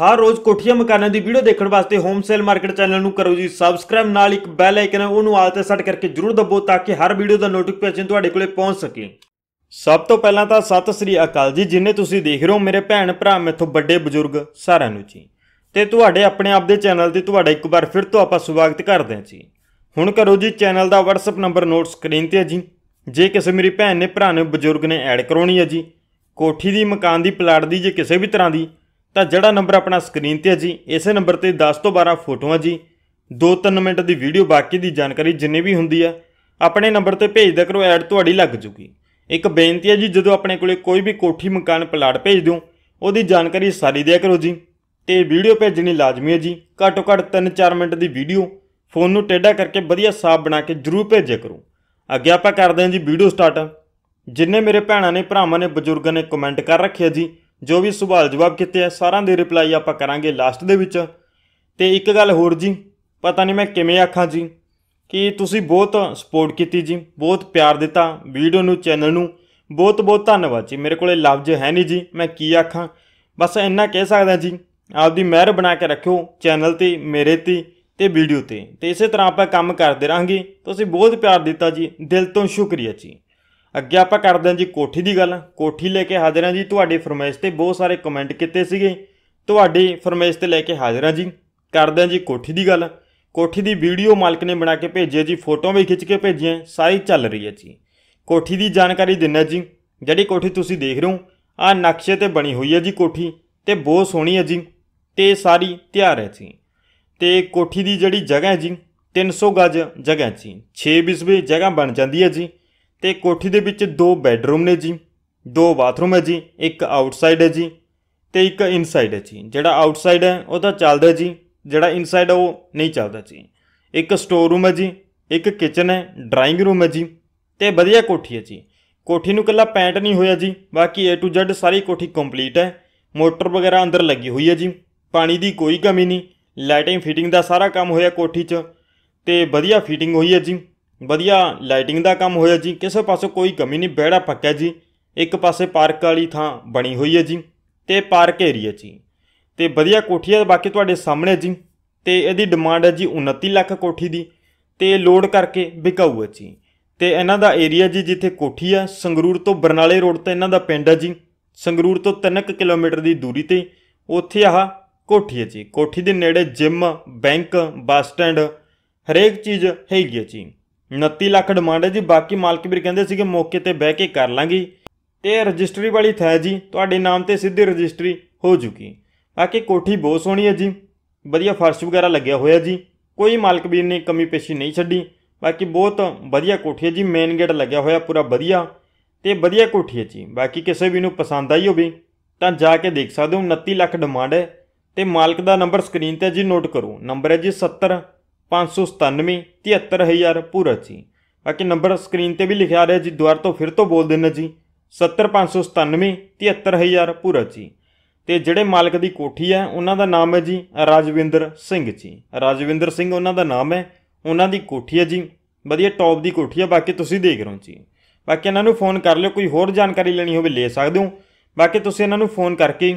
ਹਰ ਰੋਜ਼ ਕੋਠੀਆਂ ਮਕਾਨਾਂ ਦੀ ਵੀਡੀਓ ਦੇਖਣ ਵਾਸਤੇ ਹੋਮ ਸੇਲ ਮਾਰਕੀਟ ਚੈਨਲ ਨੂੰ ਕਰੋ ਜੀ ਸਬਸਕ੍ਰਾਈਬ ਨਾਲ ਇੱਕ ਬੈਲ ਆਈਕਨ ਹੈ ਉਹਨੂੰ ਆਲ ਤੇ ਸੈੱਟ ਕਰਕੇ ਜਰੂਰ ਦਬੋ ਤਾਂ ਕਿ ਹਰ ਵੀਡੀਓ ਦਾ ਨੋਟੀਫਿਕੇਸ਼ਨ ਤੁਹਾਡੇ ਕੋਲੇ ਪਹੁੰਚ ਸਕੇ ਸਭ ਤੋਂ ਪਹਿਲਾਂ ਤਾਂ ਸਤਿ ਸ੍ਰੀ ਅਕਾਲ ਜੀ ਜਿੰਨੇ ਤੁਸੀਂ ਦੇਖ ਰਹੇ ਹੋ ਮੇਰੇ ਭੈਣ ਭਰਾ ਮੇਥੋਂ ਵੱਡੇ ਬਜ਼ੁਰਗ ਸਾਰਿਆਂ ਨੂੰ ਜੀ ਤੇ ਤੁਹਾਡੇ ਆਪਣੇ ਆਪ ਦੇ ਚੈਨਲ ਤੇ ਤੁਹਾਡਾ ਇੱਕ ਵਾਰ ਫਿਰ ਤੋਂ ਆਪਾਂ ਸਵਾਗਤ ਕਰਦੇ ਹਾਂ ਜੀ ਹੁਣ ਕਰੋ ਜੀ ਚੈਨਲ ਦਾ WhatsApp ਨੰਬਰ ਨੋਟ ਸਕਰੀਨ ਤੇ ਹੈ ਜੀ ਜੇ ਕਿਸੇ ਮੇਰੀ ਭੈਣ ਨੇ ਭਰਾ ਨੇ ਬਜ਼ੁਰਗ ਨੇ ਐਡ ਕਰਾਉਣੀ ਹੈ ਜੀ ਕੋਠੀ ਦੀ ਮਕਾਨ ਦੀ ਪਲਾਟ ਦੀ ਜੇ ਕਿਸੇ ਵੀ ਤਰ੍ਹਾਂ ਦੀ ਤਾਂ ਜਿਹੜਾ ਨੰਬਰ ਆਪਣਾ ਸਕਰੀਨ ਤੇ ਹੈ ਜੀ ਇਸੇ ਨੰਬਰ ਤੇ 10 ਤੋਂ 12 ਫੋਟੋਆਂ ਜੀ 2-3 ਮਿੰਟ ਦੀ ਵੀਡੀਓ ਬਾਕੀ ਦੀ ਜਾਣਕਾਰੀ ਜਿੰਨੀ ਵੀ ਹੁੰਦੀ ਆ ਆਪਣੇ ਨੰਬਰ ਤੇ ਦਿਆ ਕਰੋ ਐਡ ਤੁਹਾਡੀ ਲੱਗ ਜੂਗੀ ਇੱਕ ਬੇਨਤੀ ਹੈ ਜੀ ਜਦੋਂ ਆਪਣੇ ਕੋਲੇ ਕੋਈ ਵੀ ਕੋਠੀ ਮਕਾਨ ਪਲਾਟ ਭੇਜ ਦਿਓ ਉਹਦੀ ਜਾਣਕਾਰੀ ਸਾਰੀ ਦਿਆ ਕਰੋ ਜੀ ਤੇ ਵੀਡੀਓ ਭੇਜਣੀ ਲਾਜ਼ਮੀ ਹੈ ਜੀ ਘੱਟੋ ਘੱਟ 3-4 ਮਿੰਟ ਦੀ ਵੀਡੀਓ ਫੋਨ ਨੂੰ ਟੇਡਾ ਕਰਕੇ ਵਧੀਆ ਸਾਫ ਬਣਾ ਕੇ ਜਰੂਰ ਭੇਜਿਆ ਕਰੋ ਅੱਗੇ ਆਪਾਂ ਕਰਦੇ ਹਾਂ ਜੀ ਵੀਡੀਓ ਸਟਾਰਟ ਜਿੰਨੇ ਮੇਰੇ ਭੈਣਾਂ ਨੇ ਭਰਾਵਾਂ ਨੇ ਬਜ਼ੁਰਗਾਂ ਨੇ ਕਮੈਂਟ ਕਰ ਰੱਖਿਆ ਜੀ ਜੋ ਵੀ ਸਵਾਲ ਜਵਾਬ ਕੀਤੇ ਆ ਸਾਰਿਆਂ ਦੇ ਰਿਪਲਾਈ ਆਪਾਂ ਕਰਾਂਗੇ ਲਾਸਟ ਦੇ ਵਿੱਚ ਤੇ ਇੱਕ ਗੱਲ ਹੋਰ ਜੀ ਪਤਾ ਨਹੀਂ ਮੈਂ ਕਿਵੇਂ ਆਖਾਂ ਜੀ ਕਿ ਤੁਸੀਂ ਬਹੁਤ ਸਪੋਰਟ ਕੀਤੀ ਜੀ ਬਹੁਤ ਪਿਆਰ ਦਿੱਤਾ ਵੀਡੀਓ ਨੂੰ ਚੈਨਲ ਨੂੰ ਬਹੁਤ ਬਹੁਤ ਧੰਨਵਾਦ ਜੀ ਮੇਰੇ ਕੋਲੇ ਲਫ਼ਜ਼ ਹੈ ਨਹੀਂ ਜੀ ਮੈਂ ਕੀ ਆਖਾਂ ਬਸ ਇੰਨਾ ਕਹਿ ਸਕਦਾ ਜੀ ਆਪਦੀ ਮਿਹਰ ਬਣਾ ਕੇ ਰੱਖਿਓ ਚੈਨਲ ਤੇ ਮੇਰੇ ਤੇ ਤੇ ਵੀਡੀਓ ਤੇ ਤੇ ਇਸੇ ਤਰ੍ਹਾਂ ਆਪਾਂ ਕੰਮ ਕਰਦੇ ਰਾਂਗੇ ਤੁਸੀਂ ਬਹੁਤ ਪਿਆਰ ਦਿੱਤਾ ਜੀ ਦਿਲ ਤੋਂ ਸ਼ੁਕਰੀਆ ਜੀ ਅੱਗੇ ਆਪਾਂ ਕਰਦੇ ਹਾਂ ਜੀ ਕੋਠੀ ਦੀ ਗੱਲ ਕੋਠੀ ਲੈ ਕੇ ਹਾਜ਼ਰ ਹਾਂ ਜੀ ਤੁਹਾਡੀ ਫਰਮਾਇਸ਼ ਤੇ ਬਹੁਤ ਸਾਰੇ ਕਮੈਂਟ ਕੀਤੇ ਸੀਗੇ ਤੁਹਾਡੀ ਫਰਮਾਇਸ਼ ਤੇ ਲੈ ਕੇ ਹਾਜ਼ਰ ਹਾਂ ਜੀ ਕਰਦੇ ਹਾਂ ਜੀ ਕੋਠੀ ਦੀ ਗੱਲ ਕੋਠੀ ਦੀ ਵੀਡੀਓ ਮਾਲਕ ਨੇ ਬਣਾ ਕੇ ਭੇਜੀ ਹੈ ਜੀ ਫੋਟੋ ਵੀ ਖਿੱਚ ਕੇ ਭੇਜੀਆਂ ਸਾਰੀ ਚੱਲ ਰਹੀ ਹੈ ਜੀ ਕੋਠੀ ਦੀ ਜਾਣਕਾਰੀ ਦਿੰਨਾ ਜੀ ਜਿਹੜੀ ਕੋਠੀ ਤੁਸੀਂ ਦੇਖ ਰਹੇ ਹੋ ਆ ਨਕਸ਼ੇ ਤੇ ਬਣੀ ਹੋਈ ਹੈ ਜੀ ਕੋਠੀ ਤੇ ਬਹੁਤ ਸੋਹਣੀ ਹੈ ਜੀ ਤੇ ਸਾਰੀ ਤਿਆਰ ਹੈ ਜੀ ਤੇ ਕੋਠੀ ਦੀ ਜਿਹੜੀ ਜਗ੍ਹਾ ਹੈ ਜੀ 300 ਗਜ ਜਗ੍ਹਾ ਜੀ 6 ਬਿਸਵੇ ਜਗ੍ਹਾ ਬਣ ਜਾਂਦੀ ਹੈ ਜੀ ਤੇ ਕੋਠੀ ਦੇ ਵਿੱਚ ਦੋ ਬੈੱਡਰੂਮ ਨੇ ਜੀ ਦੋ ਬਾਥਰੂਮ ਹੈ ਜੀ ਇੱਕ ਆਊਟਸਾਈਡ ਹੈ ਜੀ ਤੇ ਇੱਕ ਇਨਸਾਈਡ ਹੈ ਜੀ ਜਿਹੜਾ ਆਊਟਸਾਈਡ ਹੈ ਉਹ ਤਾਂ ਚੱਲਦਾ ਜੀ ਜਿਹੜਾ ਇਨਸਾਈਡ ਉਹ ਨਹੀਂ ਚੱਲਦਾ ਜੀ ਇੱਕ ਸਟੋਰ ਰੂਮ ਹੈ ਜੀ ਇੱਕ ਕਿਚਨ ਹੈ ਡਰਾਇੰਗ ਰੂਮ ਹੈ ਜੀ ਤੇ ਵਧੀਆ ਕੋਠੀ ਹੈ ਜੀ ਕੋਠੀ ਨੂੰ ਕੱਲਾ ਪੈਂਟ ਨਹੀਂ ਹੋਇਆ ਜੀ ਬਾਕੀ A to Z ਸਾਰੀ ਕੋਠੀ ਕੰਪਲੀਟ ਹੈ ਮੋਟਰ ਵਗੈਰਾ ਅੰਦਰ ਲੱਗੀ ਹੋਈ ਹੈ ਜੀ ਪਾਣੀ ਦੀ ਕੋਈ ਕਮੀ ਨਹੀਂ ਲਾਈਟਿੰਗ ਫਿਟਿੰਗ ਦਾ ਸਾਰਾ ਕੰਮ ਹੋਇਆ ਕੋਠੀ 'ਚ ਤੇ ਵਧੀਆ ਫਿਟਿੰਗ ਹੋਈ ਹੈ ਜੀ ਵਧੀਆ ਲਾਈਟਿੰਗ ਦਾ ਕੰਮ ਹੋਇਆ ਜੀ ਕਿਸੇ ਪਾਸੇ ਕੋਈ ਕਮੀ ਨਹੀਂ ਬਹਿੜਾ ਪੱਕਾ ਜੀ ਇੱਕ ਪਾਸੇ ਪਾਰਕ ਵਾਲੀ ਥਾਂ ਬਣੀ ਹੋਈ ਹੈ ਜੀ ਤੇ ਪਾਰਕ ਏਰੀਆ ਜੀ ਤੇ ਵਧੀਆ ਕੋਠੀਆਂ ਬਾਕੀ ਤੁਹਾਡੇ ਸਾਹਮਣੇ ਜੀ ਤੇ ਇਹਦੀ ਡਿਮਾਂਡ ਹੈ ਜੀ 29 ਲੱਖ ਕੋਠੀ ਦੀ ਤੇ ਲੋਡ ਕਰਕੇ ਵਿਕਾਊ ਹੈ ਜੀ ਤੇ ਇਹਨਾਂ ਦਾ ਏਰੀਆ ਜੀ ਜਿੱਥੇ ਕੋਠੀ ਆ ਸੰਗਰੂਰ ਤੋਂ ਬਰਨਾਲੇ ਰੋਡ ਤੇ ਇਹਨਾਂ ਦਾ ਪਿੰਡ ਹੈ ਜੀ ਸੰਗਰੂਰ ਤੋਂ 3 ਕਿਲੋਮੀਟਰ ਦੀ ਦੂਰੀ ਤੇ ਉੱਥੇ ਆਹ ਕੋਠੀ ਹੈ ਜੀ ਕੋਠੀ ਦੇ ਨੇੜੇ ਜਿਮ ਬੈਂਕ ਬੱਸ ਸਟੈਂਡ ਹਰੇਕ ਚੀਜ਼ ਹੈਗੀ ਹੈ ਜੀ 29 ਲੱਖ ਡਿਮਾਂਡ ਹੈ ਜੀ ਬਾਕੀ ਮਾਲਕ ਵੀਰ ਕਹਿੰਦੇ ਸੀਗੇ ਮੌਕੇ ਤੇ ਬਹਿ ਕੇ ਕਰ ਲਾਂਗੇ ਤੇ ਰਜਿਸਟਰੀ ਵਾਲੀ ਥੈ ਜੀ ਤੁਹਾਡੇ ਨਾਮ ਤੇ ਸਿੱਧੀ ਰਜਿਸਟਰੀ ਹੋ ਚੁੱਕੀ ਬਾਕੀ ਕੋਠੀ ਬਹੁਤ ਸੋਹਣੀ ਹੈ ਜੀ ਵਧੀਆ ਫਰਸ਼ ਵਗੈਰਾ ਲੱਗਿਆ ਹੋਇਆ ਜੀ ਕੋਈ ਮਾਲਕ ਵੀਰ ਨੇ ਕਮੀ ਪੇਸ਼ੀ ਨਹੀਂ ਛੱਡੀ ਬਾਕੀ ਬਹੁਤ ਵਧੀਆ ਕੋਠੀ ਹੈ ਜੀ ਮੇਨ ਗੇਟ ਲੱਗਿਆ ਹੋਇਆ ਪੂਰਾ ਵਧੀਆ ਤੇ ਵਧੀਆ ਕੋਠੀ ਹੈ ਜੀ ਬਾਕੀ ਕਿਸੇ ਵੀ ਨੂੰ ਪਸੰਦ ਆਈ ਹੋਵੇ ਤਾਂ ਜਾ ਕੇ ਦੇਖ ਸਕਦੇ ਹੋ 29 ਲੱਖ ਡਿਮਾਂਡ ਹੈ ਤੇ ਮਾਲਕ ਦਾ ਨੰਬਰ ਸਕਰੀਨ ਤੇ ਜੀ ਨੋਟ ਕਰੋ ਨੰਬਰ ਹੈ ਜੀ 70 597 73000 ਪੂਰਾ ਜੀ ਬਾਕੀ ਨੰਬਰ ਸਕਰੀਨ ਤੇ ਵੀ ਲਿਖਿਆ ਆ ਰਿਹਾ ਜੀ ਦੁਆਰ ਤੋਂ ਫਿਰ ਤੋਂ ਬੋਲ ਦੇਣਾ ਜੀ 70597 73000 ਪੂਰਾ ਜੀ ਤੇ ਜਿਹੜੇ ਮਾਲਕ ਦੀ ਕੋਠੀ ਹੈ ਉਹਨਾਂ ਦਾ ਨਾਮ ਹੈ ਜੀ ਰਾਜਵਿੰਦਰ ਸਿੰਘ ਜੀ ਰਾਜਵਿੰਦਰ ਸਿੰਘ ਉਹਨਾਂ ਦਾ ਨਾਮ ਹੈ ਉਹਨਾਂ ਦੀ ਕੋਠੀ ਹੈ ਜੀ ਵਧੀਆ ਟੌਪ ਦੀ ਕੋਠੀ ਹੈ ਬਾਕੀ ਤੁਸੀਂ ਦੇਖ ਰਹੇ ਹੋ ਜੀ ਬਾਕੀ ਇਹਨਾਂ ਨੂੰ ਫੋਨ ਕਰ ਲਿਓ ਕੋਈ ਹੋਰ ਜਾਣਕਾਰੀ ਲੈਣੀ ਹੋਵੇ ਲੈ ਸਕਦੇ ਹੋ ਬਾਕੀ ਤੁਸੀਂ ਇਹਨਾਂ ਨੂੰ ਫੋਨ ਕਰਕੇ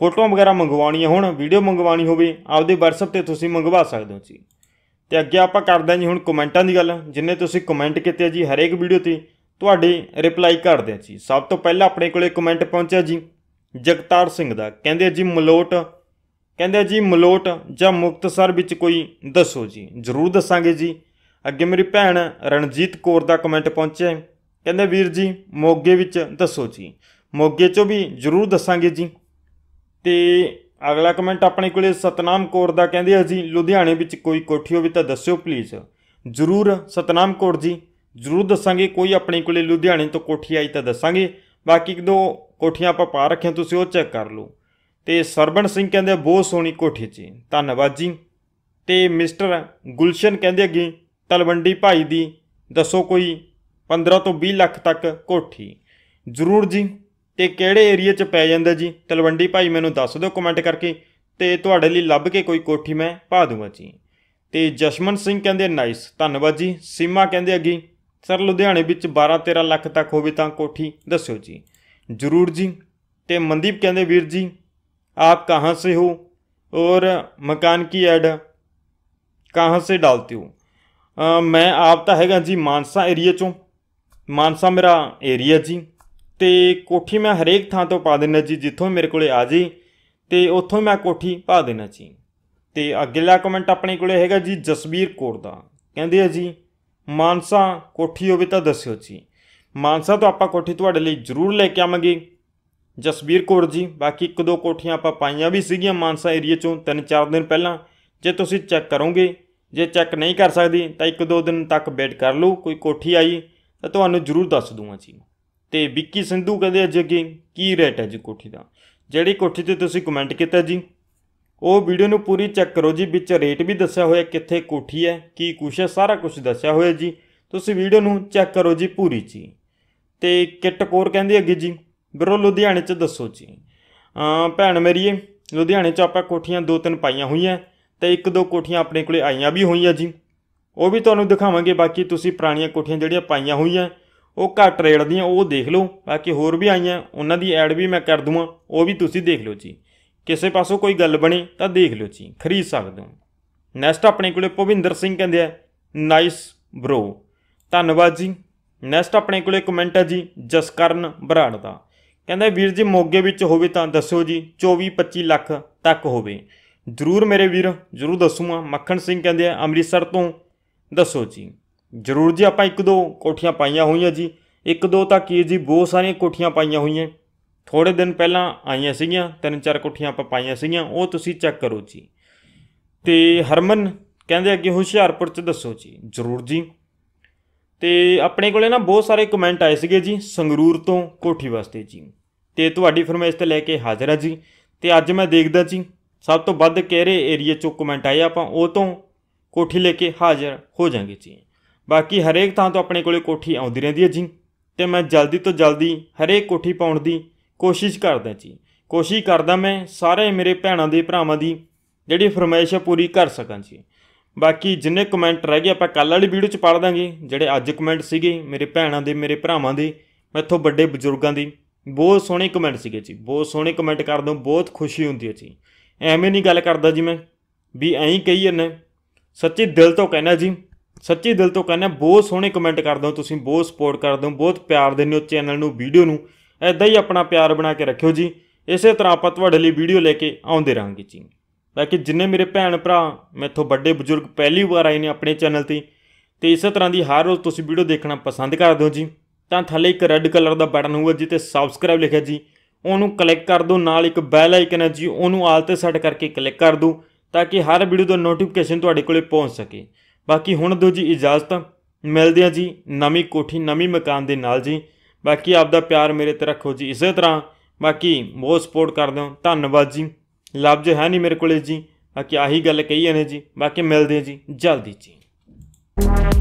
ਫੋਟੋਆਂ ਵਗੈਰਾ ਮੰਗਵਾਉਣੀਆਂ ਹੋਣ ਵੀਡੀਓ ਮੰਗਵਾਉਣੀ ਹੋਵੇ ਆਪਦੇ WhatsApp ਤੇ ਤੁਸੀਂ ਮੰਗਵਾ ਸਕਦੇ ਹੋ ਜੀ ਤੇ ਅੱਗੇ ਆਪਾਂ ਕਰਦੇ ਹਾਂ ਜੀ ਹੁਣ ਕਮੈਂਟਾਂ ਦੀ ਗੱਲ ਜਿੰਨੇ ਤੁਸੀਂ ਕਮੈਂਟ ਕੀਤੇ ਜੀ ਹਰੇਕ ਵੀਡੀਓ ਤੇ ਤੁਹਾਡੇ ਰਿਪਲਾਈ ਕਰਦੇ ਹਾਂ ਜੀ ਸਭ ਤੋਂ ਪਹਿਲਾਂ ਆਪਣੇ ਕੋਲੇ ਕਮੈਂਟ ਪਹੁੰਚਿਆ ਜੀ ਜਗਤਾਰ ਸਿੰਘ ਦਾ ਕਹਿੰਦੇ ਜੀ ਮਲੋਟ ਕਹਿੰਦੇ ਜੀ ਮਲੋਟ ਜਾਂ ਮੁਕਤਸਰ ਵਿੱਚ ਕੋਈ ਦੱਸੋ ਜੀ ਜ਼ਰੂਰ ਦੱਸਾਂਗੇ ਜੀ ਅੱਗੇ ਮੇਰੀ ਭੈਣ ਰਣਜੀਤ ਕੌਰ ਦਾ ਕਮੈਂਟ ਪਹੁੰਚਿਆ ਕਹਿੰਦੇ ਵੀਰ ਜੀ ਮੋਗੇ ਵਿੱਚ ਦੱਸੋ ਜੀ ਮੋਗੇ 'ਚੋਂ ਵੀ ਜ਼ਰੂਰ ਦੱਸਾਂਗੇ ਜੀ ਤੇ ਅਗਲਾ ਕਮੈਂਟ ਆਪਣੇ ਕੋਲੇ ਸਤਨਾਮ ਕੋਰ ਦਾ ਕਹਿੰਦੇ ਅਸੀਂ ਲੁਧਿਆਣੇ ਵਿੱਚ ਕੋਈ ਕੋਠੀ ਹੋਵੇ ਤਾਂ ਦੱਸਿਓ ਪਲੀਜ਼ ਜ਼ਰੂਰ ਸਤਨਾਮ ਕੋਰ ਜੀ ਜ਼ਰੂਰ ਦੱਸਾਂਗੇ ਕੋਈ ਆਪਣੇ ਕੋਲੇ ਲੁਧਿਆਣੇ ਤੋਂ ਕੋਠੀ ਆਈ ਤਾਂ ਦੱਸਾਂਗੇ ਬਾਕੀ ਇੱਕ ਦੋ ਕੋਠੀਆਂ ਆਪਾਂ ਪਾ ਰੱਖਿਆ ਤੁਸੀਂ ਉਹ ਚੈੱਕ ਕਰ ਲਓ ਤੇ ਸਰਬਣ ਸਿੰਘ ਕਹਿੰਦੇ ਬਹੁਤ ਸੋਹਣੀ ਕੋਠੀ ਜੀ ਧੰਨਵਾਦ ਜੀ ਤੇ ਮਿਸਟਰ ਗੁਲਸ਼ਨ ਕਹਿੰਦੇ ਅੱਗੇ ਤਲਵੰਡੀ ਭਾਈ ਦੀ ਦੱਸੋ ਕੋਈ 15 ਤੋਂ 20 ਲੱਖ ਤੱਕ ਕੋਠੀ ਜ਼ਰੂਰ ਜੀ ਤੇ ਕਿਹੜੇ ਏਰੀਆ 'ਚ ਪੈ ਜਾਂਦਾ ਜੀ ਤਲਵੰਡੀ ਭਾਈ ਮੈਨੂੰ ਦੱਸ ਦਿਓ ਕਮੈਂਟ ਕਰਕੇ ਤੇ ਤੁਹਾਡੇ ਲਈ ਲੱਭ ਕੇ ਕੋਈ ਕੋਠੀ ਮੈਂ ਪਾ ਦੂੰਗਾ ਜੀ ਤੇ ਜਸ਼ਮਨ ਸਿੰਘ ਕਹਿੰਦੇ ਨਾਈਸ ਧੰਨਵਾਦ ਜੀ ਸੀਮਾ ਕਹਿੰਦੇ ਅੱਗੀ ਸਰ ਲੁਧਿਆਣੇ ਵਿੱਚ 12-13 ਲੱਖ ਤੱਕ ਹੋਵੇ ਤਾਂ ਕੋਠੀ ਦੱਸਿਓ ਜੀ ਜ਼ਰੂਰ ਜੀ ਤੇ ਮਨਦੀਪ ਕਹਿੰਦੇ ਵੀਰ ਜੀ ਆਪ ਕਹਾਂ ਸੇ ਹੋ ਔਰ ਮਕਾਨ ਕੀ ਐਡ ਕਹਾਂ ਸੇ ਡਾਲਤੇ ਹੋ ਮੈਂ ਆਪ ਤਾਂ ਹੈਗਾ ਜੀ ਮਾਨਸਾ ਏਰੀਆ ਚੋਂ ਮਾਨਸਾ ਮੇਰਾ ਏਰੀਆ ਜੀ ਤੇ ਕੋਠੀ ਮੈਂ ਹਰੇਕ ਥਾਂ ਤੋਂ ਪਾ ਦੇਣਾ ਜੀ ਜਿੱਥੋਂ ਮੇਰੇ ਕੋਲੇ ਆ ਜੀ ਤੇ ਉੱਥੋਂ ਮੈਂ ਕੋਠੀ ਪਾ ਦੇਣਾ ਜੀ ਤੇ ਅਗਲਾ ਕਮੈਂਟ ਆਪਣੇ ਕੋਲੇ ਹੈਗਾ ਜੀ ਜਸਬੀਰ ਕੌਰ ਦਾ ਕਹਿੰਦੇ ਆ ਜੀ ਮਾਨਸਾ ਕੋਠੀ ਹੋਵੇ ਤਾਂ ਦੱਸਿਓ ਜੀ ਮਾਨਸਾ ਤੋਂ ਆਪਾਂ ਕੋਠੀ ਤੁਹਾਡੇ ਲਈ ਜ਼ਰੂਰ ਲੈ ਕੇ ਆਵਾਂਗੇ ਜਸਬੀਰ ਕੌਰ ਜੀ ਬਾਕੀ ਇੱਕ ਦੋ ਕੋਠੀਆਂ ਆਪਾਂ ਪਾਈਆਂ ਵੀ ਸੀਗੀਆਂ ਮਾਨਸਾ ਏਰੀਆ ਚੋਂ ਤਿੰਨ ਚਾਰ ਦਿਨ ਪਹਿਲਾਂ ਜੇ ਤੁਸੀਂ ਚੈੱਕ ਕਰੋਗੇ ਜੇ ਚੈੱਕ ਨਹੀਂ ਕਰ ਸਕਦੇ ਤਾਂ ਇੱਕ ਦੋ ਦਿਨ ਤੱਕ ਵੇਟ ਕਰ ਲਓ ਕੋਈ ਕੋਠੀ ਆਈ ਤਾਂ ਤੁਹਾਨੂੰ ਜ਼ਰੂਰ ਦੱਸ ਦੂੰਗਾ ਜੀ ਤੇ ਵਿੱਕੀ ਸਿੰਧੂ ਕਹਿੰਦੇ ਅੱਜ ਅੱਗੇ ਕੀ ਰੇਟ ਹੈ ਜੀ ਕੋਠੀ ਦਾ ਜਿਹੜੀ ਕੋਠੀ ਤੇ ਤੁਸੀਂ ਕਮੈਂਟ ਕੀਤਾ ਜੀ ਉਹ ਵੀਡੀਓ ਨੂੰ ਪੂਰੀ ਚੈੱਕ ਕਰੋ ਜੀ ਵਿੱਚ ਰੇਟ ਵੀ ਦੱਸਿਆ ਹੋਇਆ ਕਿੱਥੇ ਕੋਠੀ ਹੈ ਕੀ ਕੁਛ ਹੈ ਸਾਰਾ ਕੁਝ ਦੱਸਿਆ ਹੋਇਆ ਜੀ ਤੁਸੀਂ ਵੀਡੀਓ ਨੂੰ ਚੈੱਕ ਕਰੋ ਜੀ ਪੂਰੀ ਜੀ ਤੇ ਕਿੱਟ ਕੋਰ ਅੱਗੇ ਜੀ ਬਰੋ ਲੁਧਿਆਣੇ ਚ ਦੱਸੋ ਜੀ ਭੈਣ ਮੇਰੀਏ ਲੁਧਿਆਣੇ ਚ ਆਪਾਂ ਕੋਠੀਆਂ ਦੋ ਤਿੰਨ ਪਾਈਆਂ ਹੋਈਆਂ ਤੇ ਇੱਕ ਦੋ ਕੋਠੀਆਂ ਆਪਣੇ ਕੋਲੇ ਆਈਆਂ ਵੀ ਹੋਈਆਂ ਜੀ ਉਹ ਵੀ ਤੁਹਾਨੂੰ ਦਿਖਾਵਾਂਗੇ ਬਾਕੀ ਤੁਸੀਂ ਪੁਰਾਣੀਆਂ ਕੋਠੀਆਂ ਜਿਹੜੀਆਂ ਪਾਈਆਂ ਹੋਈਆਂ ਉਹ ਘੱਟ ਰੇਟ ਦੀਆਂ ਉਹ ਦੇਖ ਲਓ ਬਾਕੀ ਹੋਰ ਵੀ ਆਈਆਂ ਉਹਨਾਂ ਦੀ ਐਡ ਵੀ ਮੈਂ ਕਰ ਦੂੰਗਾ ਉਹ ਵੀ ਤੁਸੀਂ ਦੇਖ ਲਓ ਜੀ ਕਿਸੇ ਪਾਸੋਂ ਕੋਈ ਗੱਲ ਬਣੀ ਤਾਂ ਦੇਖ ਲਓ ਜੀ ਖਰੀਦ ਸਕਦੇ ਹੋ ਨੈਕਸਟ ਆਪਣੇ ਕੋਲੇ ਭਵਿੰਦਰ ਸਿੰਘ ਕਹਿੰਦੇ ਆ ਨਾਈਸ ਬ੍ਰੋ ਧੰਨਵਾਦ ਜੀ ਨੈਕਸਟ ਆਪਣੇ ਕੋਲੇ ਕਮੈਂਟ ਹੈ ਜੀ ਜਸਕਰਨ ਬਰਾੜ ਦਾ ਕਹਿੰਦਾ ਵੀਰ ਜੀ ਮੋਗੇ ਵਿੱਚ ਹੋਵੇ ਤਾਂ ਦੱਸੋ ਜੀ 24 25 ਲੱਖ ਤੱਕ ਹੋਵੇ ਜਰੂਰ ਮੇਰੇ ਵੀਰ ਜਰੂਰ ਦੱਸੂਗਾ ਮੱਖਣ ਸਿੰਘ ਕਹਿੰਦੇ ਆ ਅੰਮ੍ਰਿਤਸਰ ਤੋਂ ਦੱਸੋ ਜੀ ਜ਼ਰੂਰ ਜੀ ਆਪਾਂ ਇੱਕ ਦੋ ਕੋਠੀਆਂ ਪਾਈਆਂ ਹੋਈਆਂ ਜੀ ਇੱਕ ਦੋ ਤਾਂ ਕੀ ਜੀ ਬਹੁਤ ਸਾਰੀਆਂ ਕੋਠੀਆਂ ਪਾਈਆਂ ਹੋਈਆਂ ਥੋੜੇ ਦਿਨ ਪਹਿਲਾਂ ਆਈਆਂ ਸੀਗੀਆਂ ਤਿੰਨ ਚਾਰ ਕੋਠੀਆਂ ਆਪਾਂ ਪਾਈਆਂ ਸੀਗੀਆਂ ਉਹ ਤੁਸੀਂ ਚੈੱਕ ਕਰੋ ਜੀ ਤੇ ਹਰਮਨ ਕਹਿੰਦੇ ਅੱਗੇ ਹੁਸ਼ਿਆਰਪੁਰ ਚ ਦੱਸੋ ਜੀ ਜ਼ਰੂਰ ਜੀ ਤੇ ਆਪਣੇ ਕੋਲੇ ਨਾ ਬਹੁਤ ਸਾਰੇ ਕਮੈਂਟ ਆਏ ਸੀਗੇ ਜੀ ਸੰਗਰੂਰ ਤੋਂ ਕੋਠੀ ਵਾਸਤੇ ਜੀ ਤੇ ਤੁਹਾਡੀ ਫਰਮਾਇਸ਼ ਤੇ ਲੈ ਕੇ ਹਾਜ਼ਰ ਆ ਜੀ ਤੇ ਅੱਜ ਮੈਂ ਦੇਖਦਾ ਜੀ ਸਭ ਤੋਂ ਵੱਧ ਕਿਹੜੇ ਏਰੀਆ ਚੋਂ ਕਮੈਂਟ ਆਏ ਆਪਾਂ ਉਹ ਤੋਂ ਕੋਠੀ ਲੈ ਕੇ ਹਾਜ਼ਰ ਹੋ ਜਾਾਂਗੇ ਜੀ ਬਾਕੀ ਹਰੇਕ ਥਾਂ ਤੋਂ ਆਪਣੇ ਕੋਲੇ ਕੋਠੀ ਆਉਂਦੀ ਰਹਿੰਦੀ ਹੈ ਜੀ ਤੇ ਮੈਂ ਜਲਦੀ ਤੋਂ ਜਲਦੀ ਹਰੇਕ ਕੋਠੀ ਪਾਉਣ ਦੀ ਕੋਸ਼ਿਸ਼ ਕਰਦਾ ਜੀ ਕੋਸ਼ਿਸ਼ ਕਰਦਾ ਮੈਂ ਸਾਰੇ ਮੇਰੇ ਭੈਣਾਂ ਦੇ ਭਰਾਵਾਂ ਦੀ ਜਿਹੜੀ ਫਰਮਾਇਸ਼ ਪੂਰੀ ਕਰ ਸਕਾਂ ਜੀ ਬਾਕੀ ਜਿੰਨੇ ਕਮੈਂਟ ਰਹਿ ਗਏ ਆਪਾਂ ਕੱਲ ਵਾਲੀ ਵੀਡੀਓ 'ਚ ਪੜ ਦਾਂਗੇ ਜਿਹੜੇ ਅੱਜ ਕਮੈਂਟ ਸੀਗੇ ਮੇਰੇ ਭੈਣਾਂ ਦੇ ਮੇਰੇ ਭਰਾਵਾਂ ਦੇ ਮੈਥੋਂ ਵੱਡੇ ਬਜ਼ੁਰਗਾਂ ਦੇ ਬਹੁਤ ਸੋਹਣੇ ਕਮੈਂਟ ਸੀਗੇ ਜੀ ਬਹੁਤ ਸੋਹਣੇ ਕਮੈਂਟ ਕਰਦੇ ਹੋ ਬਹੁਤ ਖੁਸ਼ੀ ਹੁੰਦੀ ਹੈ ਜੀ ਐਵੇਂ ਨਹੀਂ ਗੱਲ ਕਰਦਾ ਜੀ ਮੈਂ ਵੀ ਐਂ ਕਹੀ ਜਾਂਦਾ ਸੱਚੀ ਦਿਲ ਤੋਂ ਕਹਿੰਦਾ ਜੀ ਸੱਚੇ ਦਿਲ ਤੋਂ ਕਹਿੰਦਾ ਬਹੁਤ ਸੋਹਣੇ ਕਮੈਂਟ ਕਰਦੇ ਹੋ ਤੁਸੀਂ ਬਹੁਤ ਸਪੋਰਟ ਕਰਦੇ ਹੋ ਬਹੁਤ ਪਿਆਰ ਦਿੰਦੇ ਹੋ ਚੈਨਲ ਨੂੰ ਵੀਡੀਓ ਨੂੰ ਐਦਾਂ ਹੀ ਆਪਣਾ ਪਿਆਰ ਬਣਾ ਕੇ ਰੱਖਿਓ ਜੀ ਇਸੇ ਤਰ੍ਹਾਂ ਆਪਾਂ ਤੁਹਾਡੇ ਲਈ ਵੀਡੀਓ ਲੈ ਕੇ ਆਉਂਦੇ ਰਹਾਂਗੇ ਜੀ ਬਾਕੀ ਜਿੰਨੇ ਮੇਰੇ ਭੈਣ ਭਰਾ ਮੈਥੋਂ ਵੱਡੇ ਬਜ਼ੁਰਗ ਪਹਿਲੀ ਵਾਰ ਆਏ ਨੇ ਆਪਣੇ ਚੈਨਲ ਤੇ ਤੇ ਇਸੇ ਤਰ੍ਹਾਂ ਦੀ ਹਰ ਰੋਜ਼ ਤੁਸੀਂ ਵੀਡੀਓ ਦੇਖਣਾ ਪਸੰਦ ਕਰਦੇ ਹੋ ਜੀ ਤਾਂ ਥੱਲੇ ਇੱਕ ਰੈੱਡ ਕਲਰ ਦਾ ਬਟਨ ਹੋਊਗਾ ਜਿੱਤੇ ਸਬਸਕ੍ਰਾਈਬ ਲਿਖਿਆ ਜੀ ਉਹਨੂੰ ਕਲਿੱਕ ਕਰ ਦਿਓ ਨਾਲ ਇੱਕ ਬੈਲ ਆਈਕਨ ਹੈ ਜੀ ਉਹਨੂੰ ਆਲ ਤੇ ਸੈੱਟ ਕਰਕੇ ਕਲਿੱਕ ਕਰ ਦਿਓ ਤਾਂ ਕਿ ਹਰ ਵੀਡੀਓ ਦਾ ਨੋਟੀਫਿਕੇਸ਼ਨ ਤੁਹਾਡੇ ਕੋਲੇ ਪਹੁੰਚ ਸਕੇ ਬਾਕੀ ਹੁਣ ਦੋ ਜੀ ਇਜਾਜ਼ਤ ਮਿਲਦੇ ਆ ਜੀ ਨਵੀਂ ਕੋਠੀ ਨਵੀਂ ਮਕਾਨ ਦੇ ਨਾਲ ਜੀ ਬਾਕੀ ਆਪ ਦਾ ਪਿਆਰ ਮੇਰੇ ਤੇ ਰੱਖੋ ਜੀ ਇਸੇ ਤਰ੍ਹਾਂ ਬਾਕੀ ਬਹੁਤ ਸਪੋਰਟ ਕਰਦੇ ਹੋ ਧੰਨਵਾਦ ਜੀ ਲਫ਼ਜ਼ ਹੈ ਨਹੀਂ ਮੇਰੇ ਕੋਲੇ ਜੀ ਬਾਕੀ ਆਹੀ ਗੱਲ ਕਹੀ ਨੇ ਜੀ ਬਾਕੀ ਮਿਲਦੇ ਜੀ ਜਲਦੀ ਜੀ